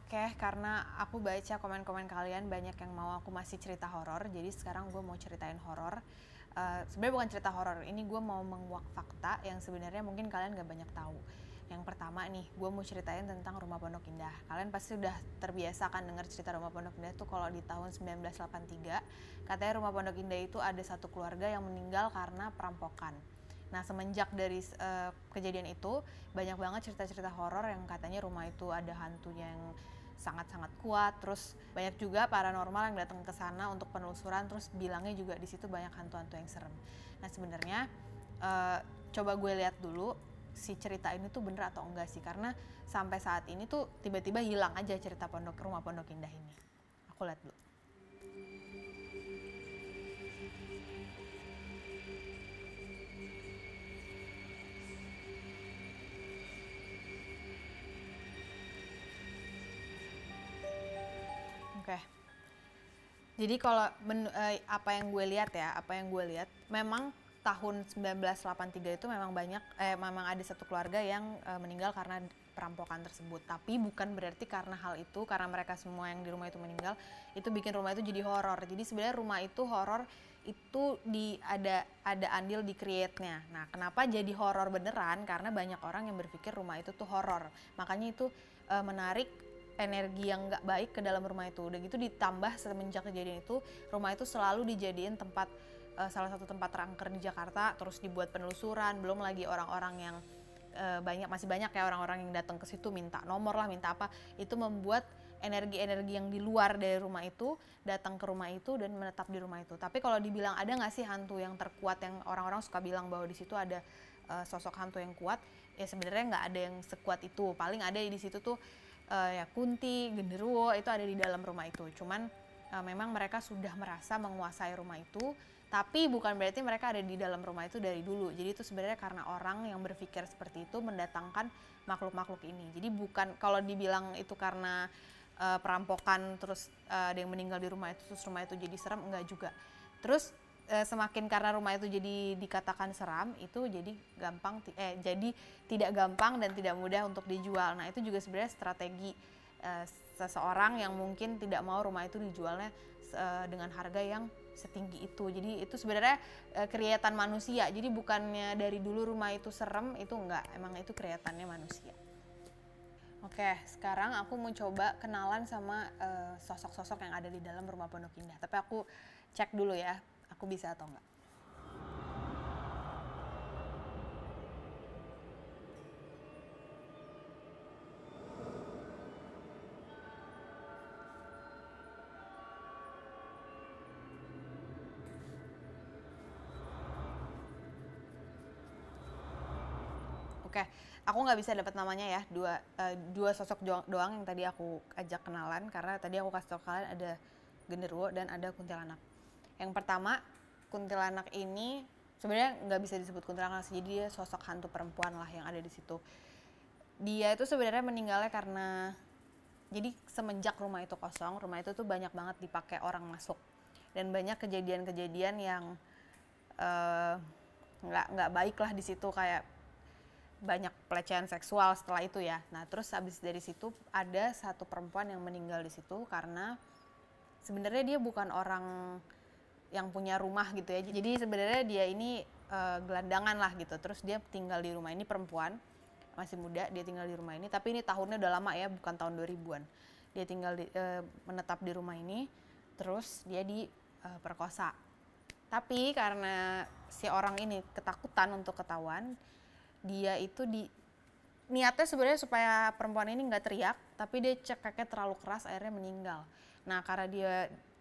Oke, karena aku baca komen-komen kalian banyak yang mau aku masih cerita horor, jadi sekarang gue mau ceritain horor. Uh, sebenarnya bukan cerita horor, ini gue mau menguak fakta yang sebenarnya mungkin kalian gak banyak tahu. Yang pertama nih, gue mau ceritain tentang Rumah Pondok Indah. Kalian pasti sudah terbiasa kan dengar cerita Rumah Pondok Indah tuh kalau di tahun 1983. Katanya Rumah Pondok Indah itu ada satu keluarga yang meninggal karena perampokan. Nah, semenjak dari uh, kejadian itu, banyak banget cerita-cerita horor yang katanya rumah itu ada hantu yang sangat-sangat kuat. Terus banyak juga paranormal yang datang ke sana untuk penelusuran. Terus bilangnya juga di situ banyak hantu-hantu yang serem. Nah sebenarnya uh, coba gue lihat dulu si cerita ini tuh bener atau enggak sih karena sampai saat ini tuh tiba-tiba hilang aja cerita pondok rumah pondok indah ini. Aku lihat dulu. Oke. Jadi kalau eh, apa yang gue lihat ya, apa yang gue lihat, memang tahun 1983 itu memang banyak, eh, memang ada satu keluarga yang eh, meninggal karena perampokan tersebut. Tapi bukan berarti karena hal itu, karena mereka semua yang di rumah itu meninggal, itu bikin rumah itu jadi horor. Jadi sebenarnya rumah itu horor itu di ada ada andil di create-nya. Nah, kenapa jadi horor beneran? Karena banyak orang yang berpikir rumah itu tuh horor. Makanya itu e, menarik energi yang nggak baik ke dalam rumah itu. Udah gitu ditambah semenjak kejadian itu, rumah itu selalu dijadiin tempat e, salah satu tempat terangker di Jakarta, terus dibuat penelusuran, belum lagi orang-orang yang e, banyak masih banyak ya orang-orang yang datang ke situ minta nomor lah, minta apa. Itu membuat energi-energi yang di luar dari rumah itu datang ke rumah itu dan menetap di rumah itu. Tapi kalau dibilang ada nggak sih hantu yang terkuat yang orang-orang suka bilang bahwa di situ ada uh, sosok hantu yang kuat, ya sebenarnya nggak ada yang sekuat itu. Paling ada di situ tuh uh, ya kunti, genderuwo itu ada di dalam rumah itu. Cuman uh, memang mereka sudah merasa menguasai rumah itu tapi bukan berarti mereka ada di dalam rumah itu dari dulu. Jadi itu sebenarnya karena orang yang berpikir seperti itu mendatangkan makhluk-makhluk ini. Jadi bukan kalau dibilang itu karena uh, perampokan terus uh, ada yang meninggal di rumah itu terus rumah itu jadi seram enggak juga terus uh, semakin karena rumah itu jadi dikatakan seram itu jadi gampang eh jadi tidak gampang dan tidak mudah untuk dijual nah itu juga sebenarnya strategi uh, seseorang yang mungkin tidak mau rumah itu dijualnya uh, dengan harga yang setinggi itu jadi itu sebenarnya uh, kreatan manusia jadi bukannya dari dulu rumah itu serem itu enggak emang itu kreatannya manusia Oke, sekarang aku mau coba kenalan sama eh, sosok-sosok uh, yang ada di dalam rumah pondok indah. Tapi aku cek dulu ya, aku bisa atau enggak. Oke, okay. aku nggak bisa dapat namanya ya dua uh, dua sosok doang yang tadi aku ajak kenalan karena tadi aku kasih tau kalian ada genderuwo dan ada kuntilanak. Yang pertama kuntilanak ini sebenarnya nggak bisa disebut kuntilanak sih, jadi dia sosok hantu perempuan lah yang ada di situ. Dia itu sebenarnya meninggalnya karena jadi semenjak rumah itu kosong, rumah itu tuh banyak banget dipakai orang masuk dan banyak kejadian-kejadian yang eh, nggak nggak baik lah di situ kayak banyak pelecehan seksual setelah itu ya. Nah, terus habis dari situ ada satu perempuan yang meninggal di situ karena sebenarnya dia bukan orang yang punya rumah gitu ya. Jadi sebenarnya dia ini uh, gelandangan lah gitu. Terus dia tinggal di rumah ini perempuan masih muda, dia tinggal di rumah ini tapi ini tahunnya udah lama ya, bukan tahun 2000-an. Dia tinggal di, uh, menetap di rumah ini terus dia diperkosa. Eh, uh, tapi karena si orang ini ketakutan untuk ketahuan, dia itu di niatnya sebenarnya supaya perempuan ini nggak teriak, tapi dia kakek terlalu keras akhirnya meninggal. Nah karena dia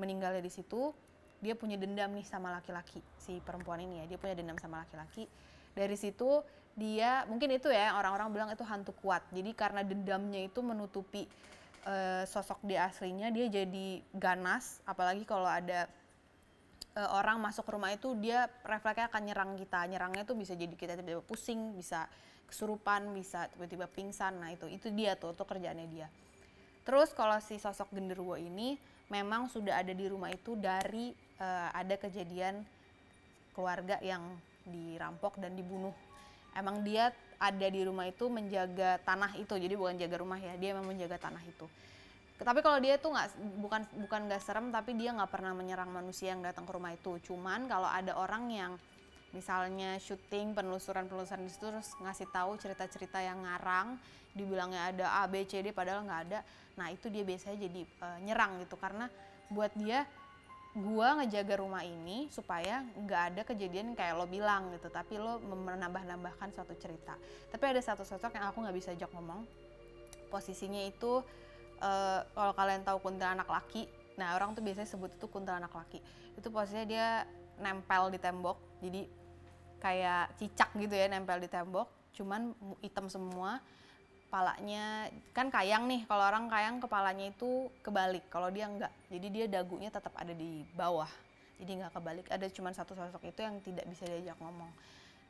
meninggalnya di situ, dia punya dendam nih sama laki-laki si perempuan ini ya, dia punya dendam sama laki-laki. Dari situ dia mungkin itu ya orang-orang bilang itu hantu kuat. Jadi karena dendamnya itu menutupi e, sosok dia aslinya, dia jadi ganas. Apalagi kalau ada uh, orang masuk ke rumah itu dia refleksnya akan nyerang kita. Nyerangnya itu bisa jadi kita tiba-tiba pusing, bisa kesurupan, bisa tiba-tiba pingsan. Nah, itu itu dia tuh, itu kerjaannya dia. Terus kalau si sosok genderuwo ini memang sudah ada di rumah itu dari uh, ada kejadian keluarga yang dirampok dan dibunuh. Emang dia ada di rumah itu menjaga tanah itu, jadi bukan jaga rumah ya, dia memang menjaga tanah itu tapi kalau dia tuh nggak bukan bukan nggak serem tapi dia nggak pernah menyerang manusia yang datang ke rumah itu cuman kalau ada orang yang misalnya syuting penelusuran penelusuran di terus ngasih tahu cerita-cerita yang ngarang dibilangnya ada A B C D padahal nggak ada nah itu dia biasanya jadi uh, nyerang gitu karena buat dia gua ngejaga rumah ini supaya nggak ada kejadian kayak lo bilang gitu tapi lo menambah-nambahkan suatu cerita tapi ada satu sosok yang aku nggak bisa ajak ngomong posisinya itu uh, kalau kalian tahu kuntilanak laki nah orang tuh biasanya sebut itu kuntilanak laki itu posisinya dia nempel di tembok jadi kayak cicak gitu ya nempel di tembok cuman hitam semua kepalanya kan kayang nih kalau orang kayang kepalanya itu kebalik kalau dia enggak jadi dia dagunya tetap ada di bawah jadi nggak kebalik ada cuma satu sosok itu yang tidak bisa diajak ngomong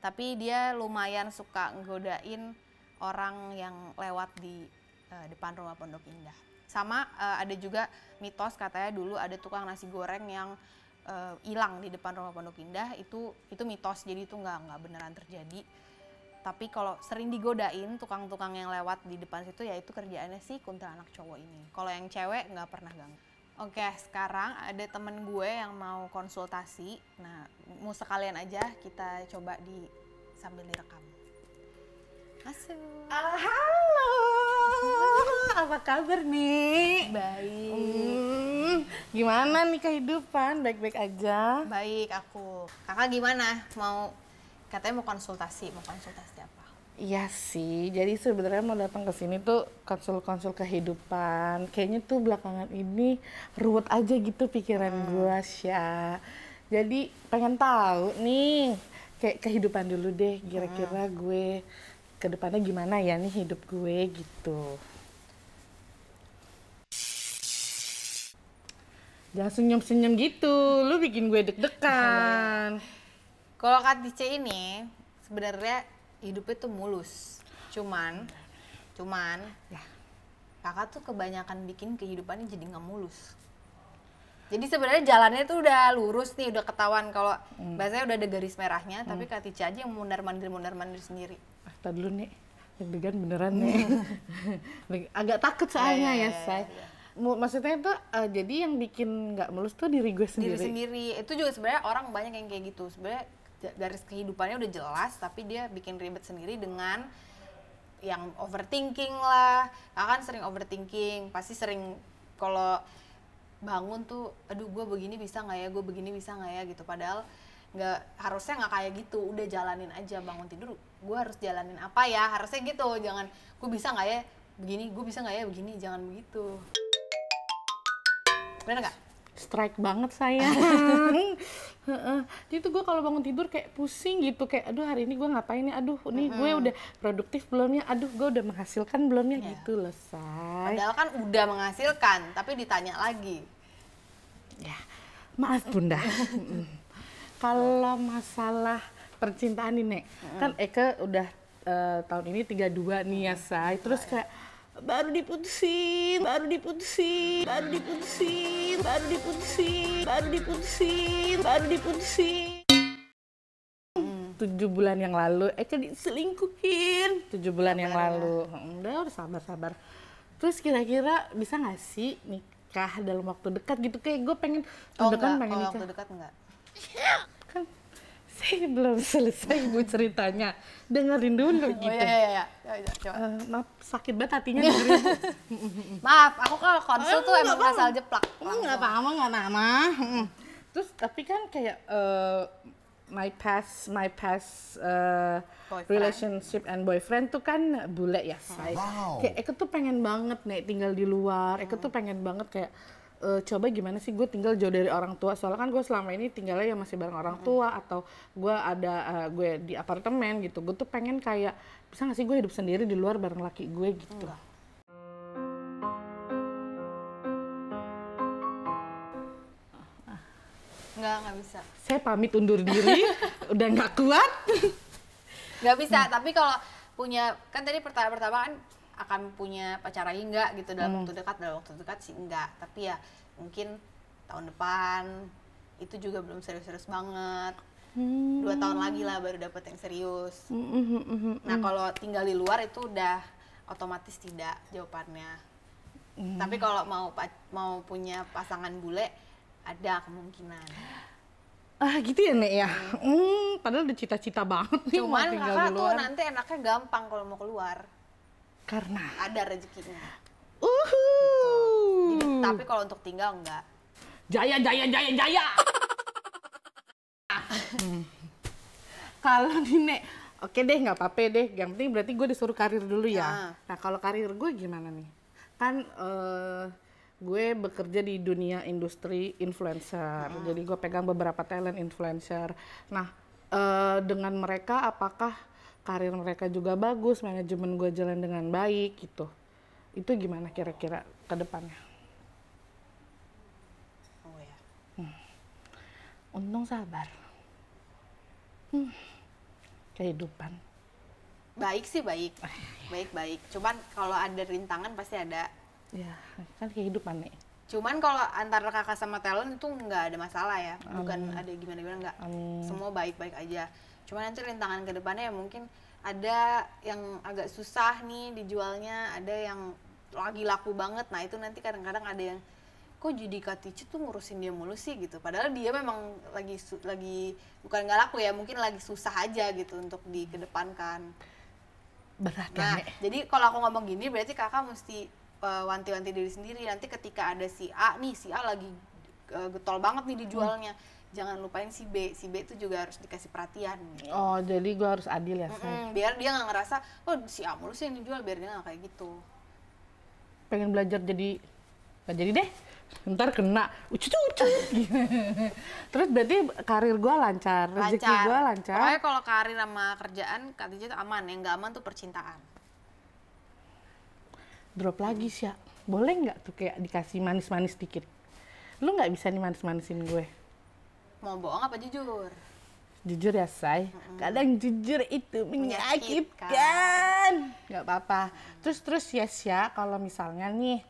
tapi dia lumayan suka nggodain orang yang lewat di uh, depan rumah Pondok Indah. Sama uh, ada juga mitos katanya dulu ada tukang nasi goreng yang eh, hilang di depan rumah Pondok Indah itu itu mitos jadi itu nggak nggak beneran terjadi. Tapi kalau sering digodain tukang-tukang yang lewat di depan situ ya itu kerjaannya sih kuntilanak cowok ini. Kalau yang cewek nggak pernah ganggu. Oke, sekarang ada temen gue yang mau konsultasi. Nah, mau sekalian aja kita coba di sambil direkam. Masuk. Uh, halo apa kabar nih? Baik. Hmm, gimana nih kehidupan? Baik-baik aja? Baik, aku. Kakak gimana? Mau katanya mau konsultasi, mau konsultasi apa? Iya sih. Jadi sebenarnya mau datang ke sini tuh konsul-konsul kehidupan. Kayaknya tuh belakangan ini ruwet aja gitu pikiran hmm. gua, ya Jadi pengen tahu nih kayak kehidupan dulu deh kira-kira hmm. gue kedepannya gimana ya nih hidup gue gitu. Jangan senyum-senyum gitu, lu bikin gue deg-degan. Kalau Kak Tice ini sebenarnya hidupnya tuh mulus. Cuman cuman ya kakak tuh kebanyakan bikin kehidupannya jadi nggak mulus. Jadi sebenarnya jalannya tuh udah lurus nih, udah ketahuan kalau hmm. bahasanya udah ada garis merahnya, hmm. tapi Tice aja yang mundar-mandir mundar-mandir sendiri. Ah, tadi dulu nih deg-degan beneran nih. Agak takut soalnya ya, ya, ya, ya, saya. Ya maksudnya itu uh, eh, jadi yang bikin nggak mulus tuh diri gue sendiri diri sendiri itu juga sebenarnya orang banyak yang kayak gitu sebenarnya garis kehidupannya udah jelas tapi dia bikin ribet sendiri dengan yang overthinking lah akan sering overthinking pasti sering kalau bangun tuh aduh gue begini bisa nggak ya gue begini bisa nggak ya gitu padahal nggak harusnya nggak kayak gitu udah jalanin aja bangun tidur gue harus jalanin apa ya harusnya gitu jangan gue bisa nggak ya begini gue bisa nggak ya begini jangan begitu bener nggak strike banget saya jadi tuh gue kalau bangun tidur kayak pusing gitu kayak aduh hari ini gue ngapain ya aduh ini hmm gue udah produktif belumnya aduh gue udah menghasilkan belumnya yeah. gitu loh say padahal kan udah menghasilkan tapi ditanya lagi ya maaf bunda kalau masalah percintaan ini hmm kan Eka udah uh, tahun ini 32 nih ya say terus iya. kayak baru diputusin, baru diputusin, baru diputusin, baru diputusin, baru diputusin, baru diputusin. Tujuh bulan yang lalu, Eka eh, diselingkuhin. Tujuh bulan yang ya. lalu, hmm, udah harus sabar-sabar. Terus kira-kira bisa nggak sih nikah dalam waktu dekat gitu? Kayak gue pengen, oh, dekat pengen oh, nikah. Waktu dekat enggak. saya belum selesai ibu ceritanya dengerin dulu oh, gitu iya, iya, iya. Ya, ya, coba. Uh, maaf sakit banget hatinya maaf aku kalau konsul oh, tuh emang asal jeplak nggak apa-apa nggak nama terus tapi kan kayak uh, my past my past uh, relationship and boyfriend tuh kan bule ya saya wow. kayak aku tuh pengen banget nih tinggal di luar aku tuh hmm. pengen banget kayak uh, coba gimana sih gue tinggal jauh dari orang tua soalnya kan gue selama ini tinggalnya ya masih bareng orang tua hmm. atau gue ada uh, gue di apartemen gitu gue tuh pengen kayak bisa gak sih gue hidup sendiri di luar bareng laki gue gitu hmm. Nggak, nggak bisa. Saya pamit undur diri, udah nggak kuat. Nggak bisa, hmm. tapi kalau punya, kan tadi pertama-pertama kan akan punya pacar lagi enggak gitu dalam hmm. waktu dekat dalam waktu dekat sih enggak tapi ya mungkin tahun depan itu juga belum serius-serius banget hmm. dua tahun lagi lah baru dapet yang serius hmm, hmm, hmm, hmm nah kalau tinggal di luar itu udah otomatis tidak jawabannya Hmm. Tapi kalau mau mau punya pasangan bule ada kemungkinan. Ah gitu ya Nek ya. Hmm, hmm padahal udah cita-cita banget Cuman kakak tuh nanti enaknya gampang kalau mau keluar. Karena ada rezekinya. Uhuh. Gitu. Jadi, tapi kalau untuk tinggal enggak. Jaya jaya jaya jaya. Kalau Nine, oke deh nggak apa-apa deh. Yang penting berarti gue disuruh karir dulu ya. Nah, Nah kalau karir gue gimana nih? Kan uh, gue bekerja di dunia industri influencer. Nah. Jadi gue pegang beberapa talent influencer. Nah, uh, dengan mereka apakah karir mereka juga bagus, manajemen gue jalan dengan baik gitu. Itu gimana kira-kira ke depannya? Oh ya. Hmm. Untung sabar. Hmm. Kehidupan. Baik sih baik. Baik-baik. Cuman kalau ada rintangan pasti ada. Ya, kan kehidupan nih. Cuman kalau antara kakak sama talent itu nggak ada masalah ya, bukan Amin. ada gimana-gimana nggak. Semua baik-baik aja. Cuma nanti rintangan ke depannya ya mungkin ada yang agak susah nih dijualnya, ada yang lagi laku banget. Nah, itu nanti kadang-kadang ada yang kok jadi Ticu tuh ngurusin dia mulu sih gitu. Padahal dia memang lagi lagi bukan nggak laku ya, mungkin lagi susah aja gitu untuk dikedepankan. Berat nah, ya. Jadi kalau aku ngomong gini berarti kakak mesti uh, wanti-wanti diri sendiri. Nanti ketika ada si A nih, si A lagi uh, getol banget nih dijualnya. Hmm jangan lupain si B si B itu juga harus dikasih perhatian gitu. oh jadi gue harus adil ya mm biar dia nggak ngerasa oh si A mulu sih yang dijual biar dia nggak kayak gitu pengen belajar jadi nggak jadi deh ntar kena ucu ucu terus berarti karir gue lancar, lancar. rezeki gue lancar pokoknya kalau karir sama kerjaan katanya itu aman yang nggak aman tuh percintaan drop lagi sih ya boleh nggak tuh kayak dikasih manis-manis dikit lu nggak bisa nih manis-manisin gue mau bohong apa jujur jujur ya say mm-hmm. kadang jujur itu menyakitkan Gak apa-apa mm-hmm. terus terus yes ya kalau misalnya nih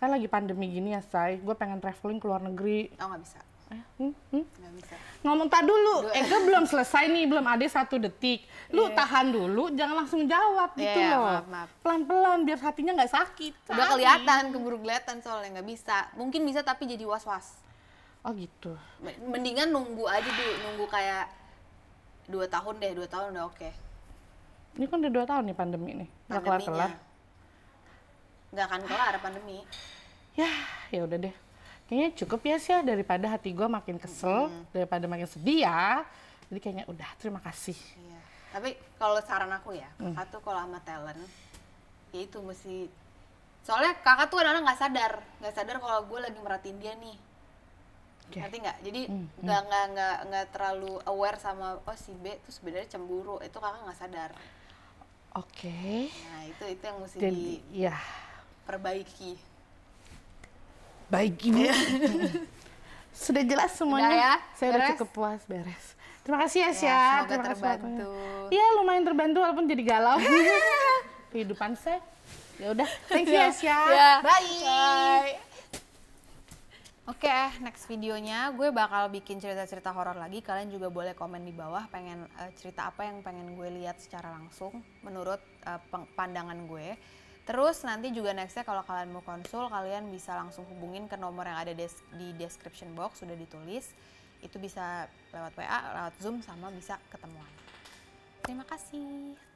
kan lagi pandemi gini ya say gue pengen traveling ke luar negeri oh nggak bisa eh, Hmm, hmm. Gak bisa. Ngomong tak dulu, Eh Ega belum selesai nih, belum ada satu detik. Lu yeah. tahan dulu, jangan langsung jawab iya, gitu yeah, loh. Pelan-pelan biar hatinya nggak sakit. Udah kelihatan, keburu kelihatan soalnya nggak bisa. Mungkin bisa tapi jadi was-was Oh gitu. Mendingan nunggu aja dulu, nunggu kayak dua tahun deh, dua tahun udah oke. Okay. Ini kan udah dua tahun nih pandemi nih, nggak kelar kelar. Nggak akan kelar pandemi. Ya, ya udah deh. Kayaknya cukup ya sih daripada hati gue makin kesel, hmm. daripada makin sedih ya. Jadi kayaknya udah terima kasih. Iya. Tapi kalau saran aku ya, hmm. kakak kalau sama talent, ya itu mesti. Soalnya kakak tuh kadang-kadang nggak sadar, nggak sadar kalau gue lagi merhatiin dia nih Okay. Nanti nggak, jadi hmm, hmm. nggak hmm. nggak nggak nggak terlalu aware sama oh si B itu sebenarnya cemburu itu kakak nggak sadar. Oke. Okay. Nah itu itu yang mesti Dan, di ya. perbaiki. Baik ini. Iya. Sudah jelas semuanya. ya? Saya beres? udah cukup puas beres. Terima kasih ya, Sia. Ya, Terima kasih terbantu. Iya, lumayan terbantu walaupun jadi galau. Kehidupan saya. Ya udah. Thank you ya, iya. Iya. Bye. Bye. Oke, okay, next videonya gue bakal bikin cerita-cerita horor lagi. Kalian juga boleh komen di bawah pengen uh, cerita apa yang pengen gue lihat secara langsung menurut uh, pandangan gue. Terus nanti juga nextnya kalau kalian mau konsul, kalian bisa langsung hubungin ke nomor yang ada des di description box sudah ditulis. Itu bisa lewat WA, lewat Zoom, sama bisa ketemuan. Terima kasih.